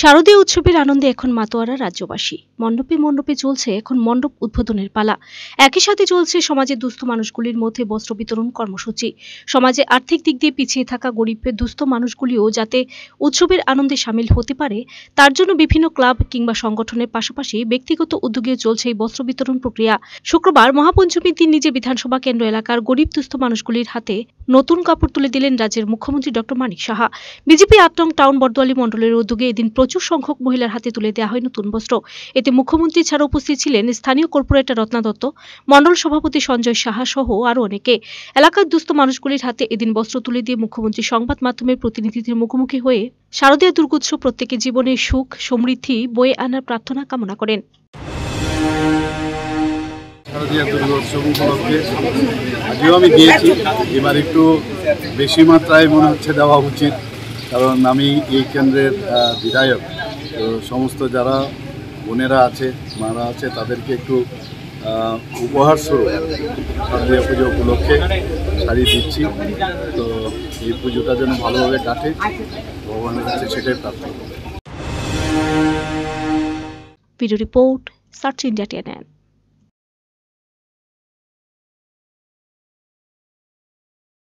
শারদীয় উৎসবের আনন্দে এখন মাতোয়ারা রাজ্যবাসী মণ্ডপে মণ্ডপে চলছে এখন মণ্ডপ উদ্বোধনের পালা একই সাথে চলছে সমাজে দুস্থ মানুষগুলির মধ্যে বস্ত্র বিতরণ কর্মসূচি সমাজে আর্থিক দিক দিয়ে পিছিয়ে থাকা গরিবের দুস্থ মানুষগুলিও যাতে উৎসবের আনন্দে সামিল হতে পারে তার জন্য বিভিন্ন ক্লাব কিংবা সংগঠনের পাশাপাশি ব্যক্তিগত উদ্যোগে চলছে এই বস্ত্র বিতরণ প্রক্রিয়া শুক্রবার মহাপঞ্চমীর দিন নিজে বিধানসভা কেন্দ্র এলাকার গরিব দুস্থ মানুষগুলির হাতে নতুন কাপড় তুলে দিলেন রাজ্যের মুখ্যমন্ত্রী ডক্টর মানিক সাহা বিজেপি আটং টাউন বর্দোয়ালি মণ্ডলের উদ্যোগে এদিন প্রচুর সংখ্যক মহিলার হাতে তুলে দেওয়া হয় নতুন বস্ত্র এতে মুখ্যমন্ত্রী ছাড়া উপস্থিত ছিলেন স্থানীয় কর্পোরেটর রত্না দত্ত মন্ডল সভাপতি সঞ্জয় সাহা সহ আরও অনেকে এলাকার দুস্থ মানুষগুলির হাতে এদিন বস্ত্র তুলে দিয়ে মুখ্যমন্ত্রী সংবাদ মাধ্যমের প্রতিনিধিদের মুখোমুখি হয়ে শারদীয় দুর্গোৎসব প্রত্যেকে জীবনে সুখ সমৃদ্ধি বয়ে আনার প্রার্থনা কামনা করেন শারদীয় দুর্গোৎসব উপলক্ষে আগেও আমি গিয়েছি এবার একটু বেশি মাত্রায় মনে হচ্ছে দেওয়া উচিত কারণ আমি এই কেন্দ্রের বিধায়ক তো সমস্ত যারা বোনেরা আছে মারা আছে তাদেরকে একটু উপহার স্বরূপ শারদীয় পুজো উপলক্ষে শাড়ি দিচ্ছি তো এই পুজোটা যেন ভালোভাবে কাটে ভগবানের কাছে সেটাই প্রার্থনা video report search India TNN